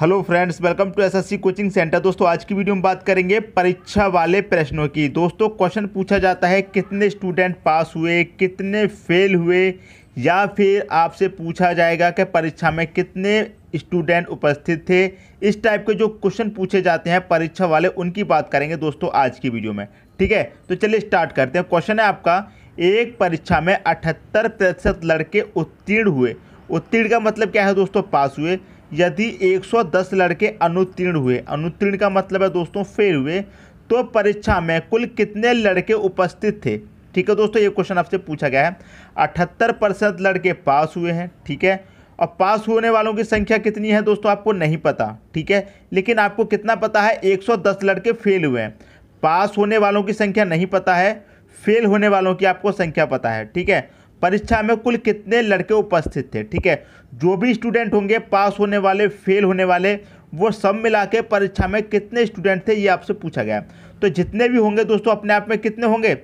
hello friends welcome to SSC coaching centre दोस्तों आज की वीडियो में बात करेंगे परीक्षा वाले प्रश्नों की दोस्तों क्वेश्चन पूछा जाता है कितने स्टूडेंट पास हुए कितने फेल हुए या फिर आपसे पूछा जाएगा कि परीक्षा में कितने स्टूडेंट उपस्थित थे इस टाइप के जो क्वेश्चन पूछे जाते हैं परीक्षा वाले उनकी बात करेंगे दोस्तों आज की वीडियो में ठीक है तो चलिए स्टार्ट करते हैं क्वेश्चन है आपका एक परीक्षा में अठहत्तर प्रतिशत लड़के उत्तीर्ण हुए उत्तीर्ण का मतलब क्या है दोस्तों पास हुए यदि 110 लड़के अनुत्तीर्ण हुए अनुत्तीर्ण का मतलब है दोस्तों फेल हुए तो परीक्षा में कुल कितने लड़के उपस्थित थे ठीक है दोस्तों ये क्वेश्चन आपसे पूछा गया है अठहत्तर परसेंट लड़के पास हुए हैं ठीक है और पास होने वालों की संख्या कितनी है दोस्तों आपको नहीं पता ठीक है लेकिन आपको कितना पता है 110 लड़के फेल हुए हैं पास होने वालों की संख्या नहीं पता है फेल होने वालों की आपको संख्या पता है ठीक है परीक्षा में कुल कितने लड़के उपस्थित थे ठीक है जो भी स्टूडेंट होंगे पास होने वाले फेल होने वाले वो सब मिला के परीक्षा में कितने स्टूडेंट थे ये आपसे पूछा गया तो जितने भी होंगे दोस्तों अपने आप में कितने होंगे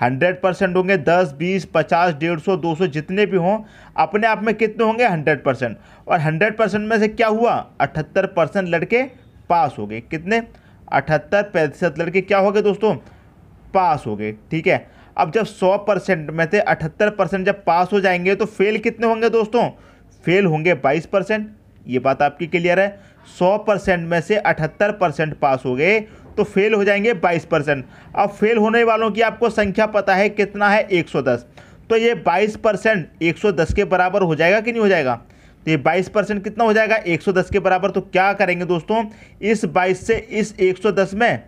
हंड्रेड परसेंट होंगे दस बीस पचास डेढ़ सौ दो सौ जितने भी हों अपने आप में कितने होंगे हंड्रेड परसेंट और हंड्रेड परसेंट में से क्या हुआ अठहत्तर परसेंट लड़के पास हो गए कितने अठहत्तर प्रतिशत लड़के क्या हो गए दोस्तों पास हो गए ठीक है अब जब 100 परसेंट में से 78 परसेंट जब पास हो जाएंगे तो फेल कितने होंगे दोस्तों फेल होंगे 22 परसेंट ये बात आपकी क्लियर है 100 परसेंट में से 78 परसेंट पास हो गए तो फेल हो जाएंगे 22 परसेंट अब फेल होने वालों की आपको संख्या पता है कितना है 110 तो ये 22 परसेंट एक के बराबर हो जाएगा कि नहीं हो जाएगा तो ये 22 परसेंट कितना हो जाएगा 110 के बराबर तो क्या करेंगे दोस्तों इस 22 से इस 110 में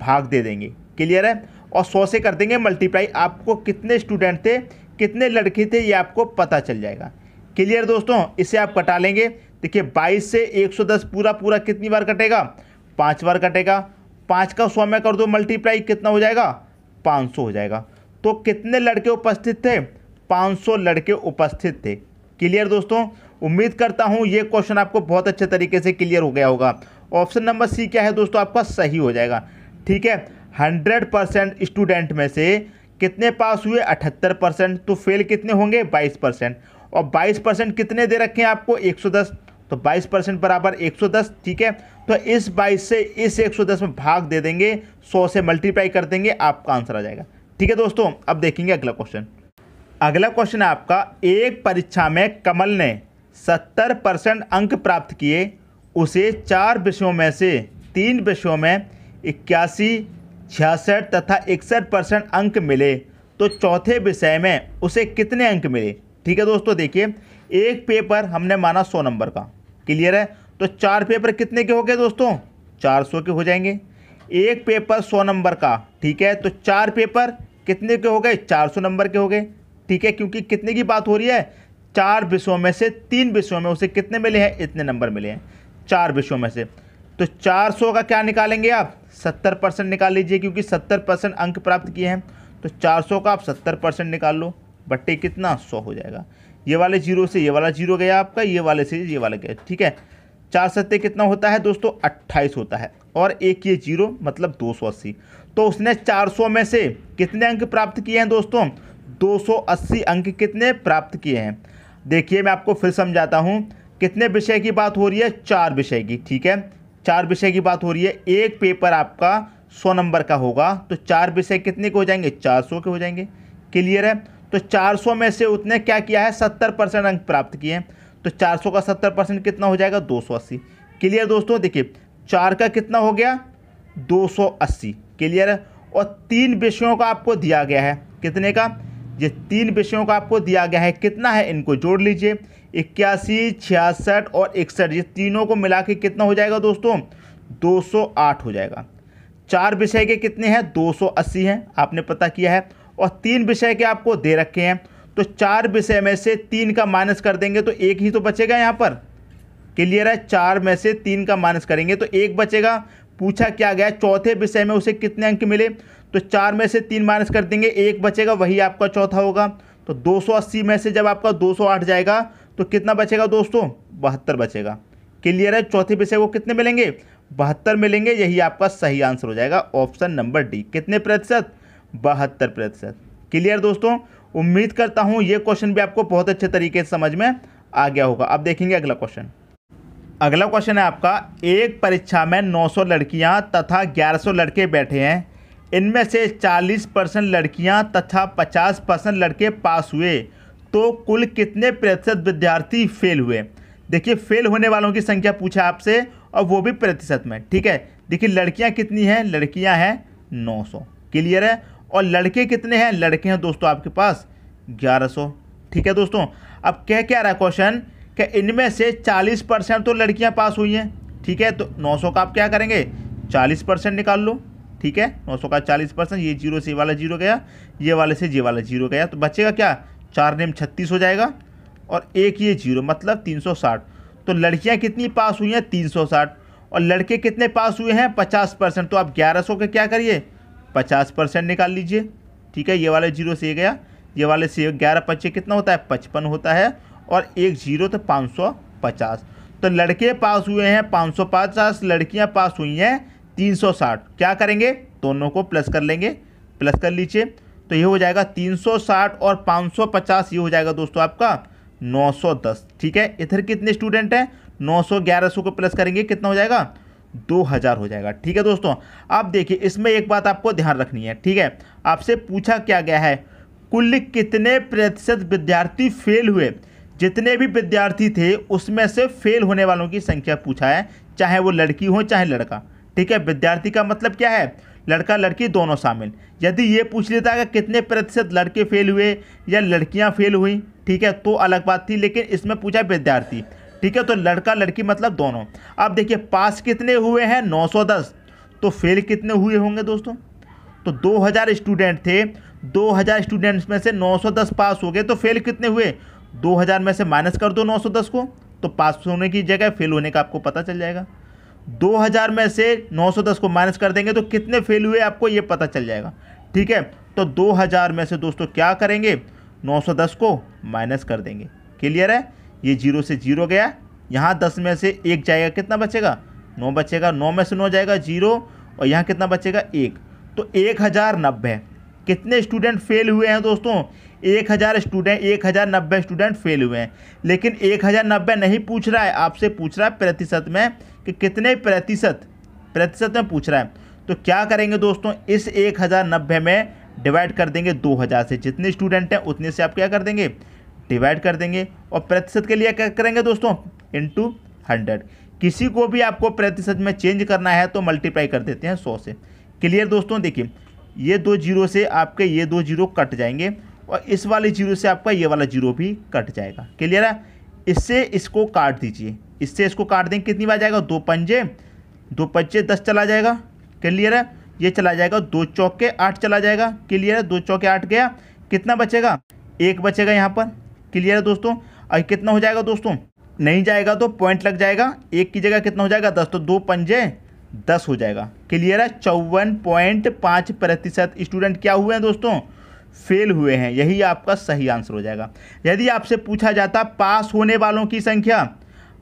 भाग दे देंगे क्लियर है और सौ से कर देंगे मल्टीप्लाई आपको कितने स्टूडेंट थे कितने लड़के थे ये आपको पता चल जाएगा क्लियर दोस्तों इसे आप कटा लेंगे देखिए बाईस से दस पूरा पूरा कितनी बार कटेगा पाँच बार कटेगा पाँच का सौ में कर दो मल्टीप्लाई कितना हो जाएगा सौ हो जाएगा तो कितने लड़के उपस्थित थे 500 लड़के उपस्थित थे क्लियर दोस्तों उम्मीद करता हूँ ये क्वेश्चन आपको बहुत अच्छे तरीके से क्लियर हो गया होगा ऑप्शन नंबर सी क्या है दोस्तों आपका सही हो जाएगा ठीक है हंड्रेड परसेंट स्टूडेंट में से कितने पास हुए अठहत्तर परसेंट तो फेल कितने होंगे बाईस परसेंट और बाईस परसेंट कितने दे रखे हैं आपको एक सौ दस तो बाईस परसेंट बराबर एक सौ दस ठीक है तो इस बाईस से इस एक सौ दस में भाग दे देंगे सौ से मल्टीप्लाई कर देंगे आपका आंसर आ जाएगा ठीक है दोस्तों अब देखेंगे अगला क्वेश्चन अगला क्वेश्चन आपका एक परीक्षा में कमल ने सत्तर परसेंट अंक प्राप्त किए उसे चार विषयों में से तीन विषयों में इक्यासी छियासठ तथा इकसठ परसेंट अंक मिले तो चौथे विषय में उसे कितने अंक मिले ठीक है दोस्तों देखिए एक पेपर हमने माना सौ नंबर का क्लियर है तो चार पेपर कितने के हो गए दोस्तों चार सौ के हो जाएंगे एक पेपर सौ नंबर का ठीक है तो चार पेपर कितने के हो गए चार सौ नंबर के हो गए ठीक है क्योंकि कितने की बात हो रही है चार विषयों में से तीन विषयों में उसे कितने मिले हैं इतने नंबर मिले हैं चार विषयों में से तो 400 का क्या निकालेंगे आप 70 परसेंट निकाल लीजिए क्योंकि 70 परसेंट अंक प्राप्त किए हैं तो 400 का आप 70 परसेंट निकाल लो बट्टे कितना 100 हो जाएगा ये वाले जीरो से ये वाला जीरो गया आपका ये वाले से ये वाला गया ठीक है चार सत्ते कितना होता है दोस्तों अट्ठाईस होता है और एक ये जीरो मतलब अस्सी तो उसने सौ में से कितने अंक प्राप्त किए हैं दोस्तों अस्सी अंक कितने प्राप्त किए हैं देखिए मैं आपको फिर समझाता हूँ कितने विषय की बात हो रही है चार विषय की ठीक है चार विषय की बात हो रही है एक पेपर आपका सौ नंबर का होगा तो चार विषय कितने के हो जाएंगे चार सौ के हो जाएंगे क्लियर है तो 400 में से उतने क्या किया है 70 परसेंट अंक प्राप्त किए हैं तो 400 का 70 परसेंट कितना हो जाएगा 280 क्लियर दोस्तों देखिए चार का कितना हो गया 280 क्लियर है और तीन विषयों का आपको दिया गया है कितने का ये तीन विषयों का आपको दिया गया है कितना है इनको जोड़ लीजिए इक्यासी छियासठ और इकसठ ये तीनों को मिला के कितना हो जाएगा दोस्तों 208 हो जाएगा चार विषय के कितने हैं 280 हैं आपने पता किया है और तीन विषय के आपको दे रखे हैं तो चार विषय में से तीन का माइनस कर देंगे तो एक ही तो बचेगा यहाँ पर क्लियर है चार में से तीन का माइनस करेंगे तो एक बचेगा पूछा क्या गया चौथे विषय में उसे कितने अंक मिले तो चार में से तीन माइनस कर देंगे एक बचेगा वही आपका चौथा होगा तो 280 में से जब आपका 208 जाएगा तो कितना बचेगा दोस्तों बहत्तर बचेगा क्लियर है चौथे विषय को कितने मिलेंगे बहत्तर मिलेंगे यही आपका सही आंसर हो जाएगा ऑप्शन नंबर डी कितने प्रतिशत बहत्तर प्रतिशत क्लियर दोस्तों उम्मीद करता हूँ ये क्वेश्चन भी आपको बहुत अच्छे तरीके से समझ में आ गया होगा अब देखेंगे अगला क्वेश्चन अगला क्वेश्चन है आपका एक परीक्षा में 900 लड़कियां तथा 1100 लड़के बैठे हैं इनमें से 40 परसेंट लड़कियाँ तथा 50 परसेंट लड़के पास हुए तो कुल कितने प्रतिशत विद्यार्थी फेल हुए देखिए फेल होने वालों की संख्या पूछा आपसे और वो भी प्रतिशत में ठीक है देखिए लड़कियाँ कितनी हैं लड़कियाँ हैं 900 क्लियर है और लड़के कितने हैं लड़के हैं दोस्तों आपके पास ग्यारह ठीक है दोस्तों अब कह क्या रहा क्वेश्चन कि इनमें से 40 परसेंट तो लड़कियाँ पास हुई हैं ठीक है तो 900 का आप क्या करेंगे 40 परसेंट निकाल लो ठीक है नौ सौ का चालीस परसेंट ये जीरो से ये वाला जीरो गया ये वाले से ये वाला जीरो गया तो बचेगा क्या चार नेम छत्तीस हो जाएगा और एक ये जीरो मतलब तीन सौ साठ तो लड़कियाँ कितनी पास हुई हैं तीन सौ साठ और लड़के कितने पास हुए हैं पचास परसेंट तो आप ग्यारह सौ के क्या करिए पचास परसेंट निकाल लीजिए ठीक है ये वाले जीरो से गया ये वाले से ग्यारह पच्चे कितना होता है पचपन होता है और एक जीरो तो पाँच सौ पचास तो लड़के पास हुए हैं पाँच सौ पचास लड़कियाँ पास हुई हैं 360 क्या करेंगे दोनों को प्लस कर लेंगे प्लस कर लीजिए तो ये हो जाएगा 360 और 550 ये हो जाएगा दोस्तों आपका 910 ठीक है इधर कितने स्टूडेंट हैं 900 सौ को प्लस करेंगे कितना हो जाएगा 2000 हो जाएगा ठीक है दोस्तों अब देखिए इसमें एक बात आपको ध्यान रखनी है ठीक है आपसे पूछा क्या गया है कुल कितने प्रतिशत विद्यार्थी फेल हुए जितने भी विद्यार्थी थे उसमें से फेल होने वालों की संख्या पूछा है चाहे वो लड़की हो चाहे लड़का ठीक है विद्यार्थी का मतलब क्या है लड़का लड़की दोनों शामिल यदि ये पूछ लेता कि कितने प्रतिशत लड़के फेल हुए या लड़कियां फेल हुई ठीक है तो अलग बात थी लेकिन इसमें पूछा विद्यार्थी ठीक है तो लड़का लड़की मतलब दोनों अब देखिए पास कितने हुए हैं नौ तो फेल कितने हुए होंगे दोस्तों तो दो स्टूडेंट थे 2000 स्टूडेंट्स में से 910 पास हो गए तो फेल कितने हुए 2000 में से माइनस कर दो 910 को तो पास होने की जगह फेल होने का आपको पता चल जाएगा 2000 में से 910 को माइनस कर देंगे तो कितने फेल हुए आपको ये पता चल जाएगा ठीक है तो 2000 में से दोस्तों क्या करेंगे 910 को माइनस कर देंगे क्लियर है ये जीरो से जीरो गया यहाँ दस में से एक जाएगा कितना बचेगा नौ बचेगा नौ में से नौ जाएगा जीरो और यहाँ कितना बचेगा एक तो एक हज़ार नब्बे कितने स्टूडेंट फेल हुए हैं दोस्तों एक हज़ार स्टूडेंट एक हज़ार नब्बे स्टूडेंट फेल हुए हैं लेकिन एक हज़ार नब्बे नहीं पूछ रहा है आपसे पूछ रहा है प्रतिशत में कि कितने प्रतिशत प्रतिशत में पूछ रहा है तो क्या करेंगे दोस्तों इस एक हज़ार नब्बे में डिवाइड कर देंगे दो हज़ार से जितने स्टूडेंट हैं उतने से आप क्या कर देंगे डिवाइड कर देंगे और प्रतिशत के लिए क्या करेंगे दोस्तों इंटू हंड्रेड किसी को भी आपको प्रतिशत में चेंज करना है तो मल्टीप्लाई कर देते हैं सौ से क्लियर दोस्तों देखिए ये दो जीरो से आपके ये दो जीरो कट जाएंगे और इस वाले जीरो से आपका ये वाला जीरो भी कट जाएगा क्लियर है इससे इसको काट दीजिए इससे इसको काट देंगे कितनी बार जाएगा दो पंजे दो पंजे दस चला जाएगा क्लियर है ये चला जाएगा दो चौके आठ चला जाएगा क्लियर है दो चौके आठ गया कितना बचेगा एक बचेगा यहाँ पर क्लियर है दोस्तों और कितना हो जाएगा दोस्तों नहीं जाएगा तो पॉइंट लग जाएगा एक की जगह कितना हो जाएगा दस तो दो पंजे दस हो जाएगा क्लियर है चौवन पॉइंट पाँच प्रतिशत स्टूडेंट क्या हुए हैं दोस्तों फेल हुए हैं यही आपका सही आंसर हो जाएगा यदि आपसे पूछा जाता पास होने वालों की संख्या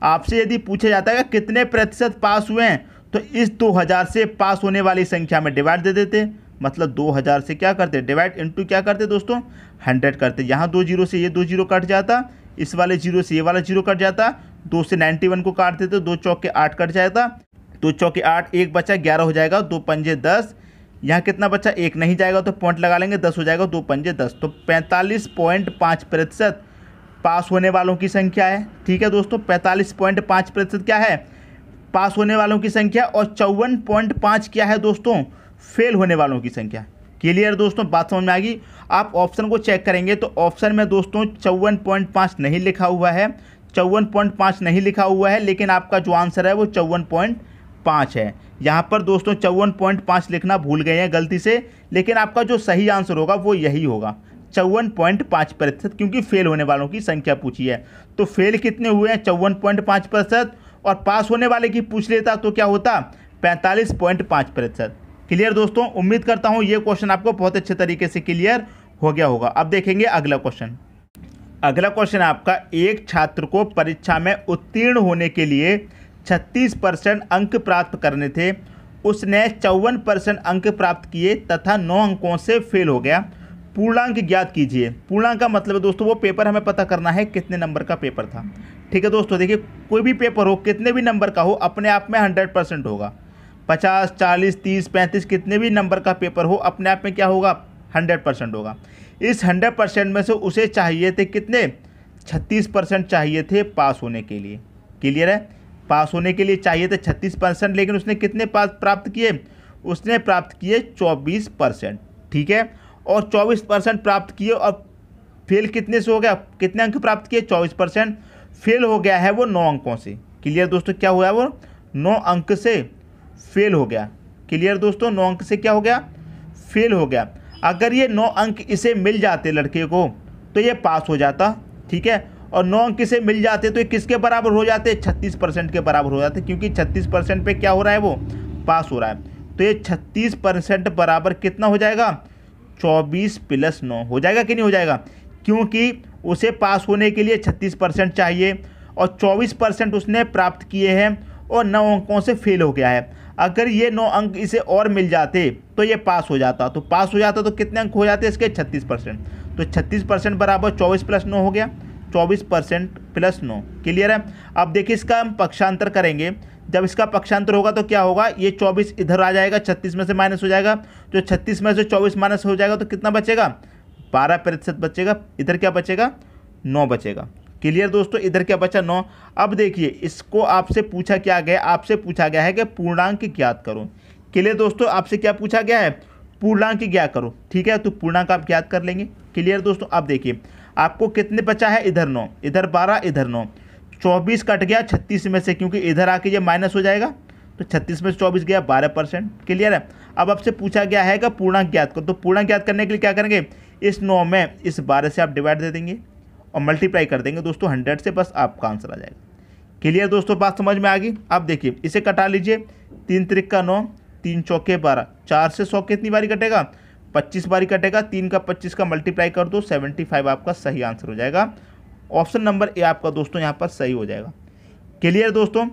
आपसे यदि पूछा जाता है कि कितने प्रतिशत पास हुए हैं तो इस 2000 से पास होने वाली संख्या में डिवाइड दे देते मतलब 2000 से क्या करते डिवाइड इनटू क्या करते दोस्तों 100 करते यहाँ दो जीरो से ये दो जीरो कट जाता इस वाले जीरो से ये वाला जीरो कट जाता दो से वन को काट देते दो चौक के आठ कट जाता दो चौके आठ एक बचा ग्यारह हो जाएगा दो पंजे दस यहाँ कितना बचा एक नहीं जाएगा तो पॉइंट लगा लेंगे दस हो जाएगा दो पंजे दस तो पैंतालीस पॉइंट पाँच प्रतिशत पास होने वालों की संख्या है ठीक है दोस्तों पैंतालीस पॉइंट पाँच प्रतिशत क्या है पास होने वालों की संख्या और चौवन पॉइंट पाँच क्या है दोस्तों फेल होने वालों की संख्या क्लियर दोस्तों बात समझ में आ गई आप ऑप्शन को चेक करेंगे तो ऑप्शन में दोस्तों चौवन पॉइंट पाँच नहीं लिखा हुआ है चौवन पॉइंट पाँच नहीं लिखा हुआ है लेकिन आपका जो आंसर है वो चौवन पॉइंट पाँच है यहाँ पर दोस्तों चौवन पॉइंट पाँच लिखना भूल गए हैं गलती से लेकिन आपका जो सही आंसर होगा वो यही होगा चौवन पॉइंट पाँच प्रतिशत क्योंकि फेल होने वालों की संख्या पूछी है तो फेल कितने हुए हैं चौवन पॉइंट पाँच प्रतिशत और पास होने वाले की पूछ लेता तो क्या होता पैंतालीस पॉइंट पाँच प्रतिशत क्लियर दोस्तों उम्मीद करता हूँ ये क्वेश्चन आपको बहुत अच्छे तरीके से क्लियर हो गया होगा अब देखेंगे अगला क्वेश्चन अगला क्वेश्चन आपका एक छात्र को परीक्षा में उत्तीर्ण होने के लिए छत्तीस परसेंट अंक प्राप्त करने थे उसने चौवन परसेंट अंक प्राप्त किए तथा नौ अंकों से फेल हो गया पूर्णांक ज्ञात कीजिए पूर्णांक का मतलब है दोस्तों वो पेपर हमें पता करना है कितने नंबर का पेपर था ठीक है दोस्तों देखिए कोई भी पेपर हो कितने भी नंबर का हो अपने आप में हंड्रेड परसेंट होगा पचास चालीस तीस पैंतीस कितने भी नंबर का पेपर हो अपने आप में क्या होगा हंड्रेड परसेंट होगा इस हंड्रेड परसेंट में से उसे चाहिए थे कितने छत्तीस परसेंट चाहिए थे पास होने के लिए क्लियर है पास होने के लिए चाहिए थे छत्तीस परसेंट लेकिन उसने कितने पास प्राप्त किए उसने प्राप्त किए चौबीस परसेंट ठीक है और चौबीस परसेंट प्राप्त किए और फेल कितने से हो गया कितने अंक प्राप्त किए चौबीस परसेंट फेल हो गया है वो नौ अंकों से क्लियर दोस्तों क्या हुआ है वो नौ अंक से फेल हो गया क्लियर दोस्तों नौ अंक से क्या हो गया फेल हो गया अगर ये नौ अंक इसे मिल जाते लड़के को तो ये पास हो जाता ठीक है और नौ अंक से मिल जाते तो ये किसके बराबर हो जाते छत्तीस परसेंट के बराबर हो जाते क्योंकि छत्तीस परसेंट पर क्या हो रहा है वो पास हो रहा है तो ये छत्तीस परसेंट बराबर कितना हो जाएगा चौबीस प्लस नौ हो जाएगा कि नहीं हो जाएगा क्योंकि उसे पास होने के लिए छत्तीस परसेंट चाहिए और चौबीस परसेंट उसने प्राप्त किए हैं और नौ अंकों से फेल हो गया है अगर ये नौ अंक इसे और मिल जाते तो ये पास हो जाता तो पास हो जाता तो कितने अंक हो जाते इसके छत्तीस परसेंट तो छत्तीस परसेंट बराबर चौबीस प्लस नौ हो गया चौबीस परसेंट प्लस नौ क्लियर है अब देखिए इसका हम पक्षांतर करेंगे जब इसका पक्षांतर होगा तो क्या होगा ये चौबीस इधर आ जाएगा छत्तीस में से माइनस हो जाएगा जो छत्तीस में से चौबीस माइनस हो जाएगा तो कितना बचेगा बारह प्रतिशत बचेगा इधर क्या बचेगा नौ बचेगा क्लियर दोस्तों इधर क्या बचा नौ अब देखिए इसको आपसे पूछा क्या गया आपसे पूछा गया है कि पूर्णांक ज्ञात करो क्लियर दोस्तों आपसे क्या पूछा गया है पूर्णांक ज्ञात करो ठीक है तो पूर्णांक आप ज्ञात कर लेंगे क्लियर दोस्तों अब देखिए आपको कितने बचा है इधर नौ इधर बारह इधर नौ चौबीस कट गया छत्तीस में से क्योंकि इधर आके ये माइनस हो जाएगा तो छत्तीस में से चौबीस गया बारह परसेंट क्लियर है अब आपसे पूछा गया है कि पूर्णांक ज्ञात करो तो पूर्णांक ज्ञात करने के लिए क्या करेंगे इस नौ में इस बारह से आप डिवाइड दे देंगे और मल्टीप्लाई कर देंगे दोस्तों हंड्रेड से बस आपका आंसर आ जाएगा क्लियर दोस्तों बात समझ में आ गई आप देखिए इसे कटा लीजिए तीन त्रिक का नौ तीन चौके बारह चार से सौ कितनी बारी कटेगा 25 बारी कटेगा तीन का 25 का मल्टीप्लाई कर दो 75 आपका सही आंसर हो जाएगा ऑप्शन नंबर ए आपका दोस्तों यहाँ पर सही हो जाएगा क्लियर दोस्तों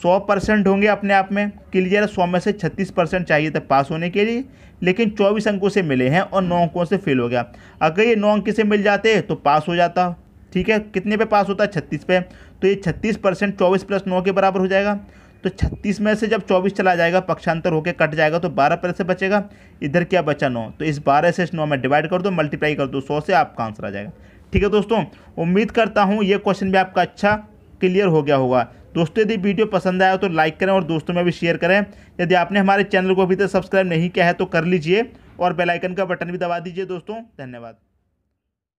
100 परसेंट होंगे अपने आप में क्लियर सौ में से 36 परसेंट चाहिए था पास होने के लिए लेकिन 24 अंकों से मिले हैं और नौ अंकों से फेल हो गया अगर ये नौ अंक से मिल जाते तो पास हो जाता ठीक है कितने पे पास होता है छत्तीस पे तो ये छत्तीस परसेंट चौबीस प्लस नौ के बराबर हो जाएगा तो छत्तीस में से जब चौबीस चला जाएगा पक्षांतर होकर कट जाएगा तो बारह पर से बचेगा इधर क्या बचा नौ तो इस बारह से इस नौ में डिवाइड कर दो मल्टीप्लाई कर दो सौ से आपका आंसर आ जाएगा ठीक है दोस्तों उम्मीद करता हूँ ये क्वेश्चन भी आपका अच्छा क्लियर हो गया होगा दोस्तों यदि वीडियो पसंद आया तो लाइक करें और दोस्तों में भी शेयर करें यदि आपने हमारे चैनल को अभी तक सब्सक्राइब नहीं किया है तो कर लीजिए और बेलाइकन का बटन भी दबा दीजिए दोस्तों धन्यवाद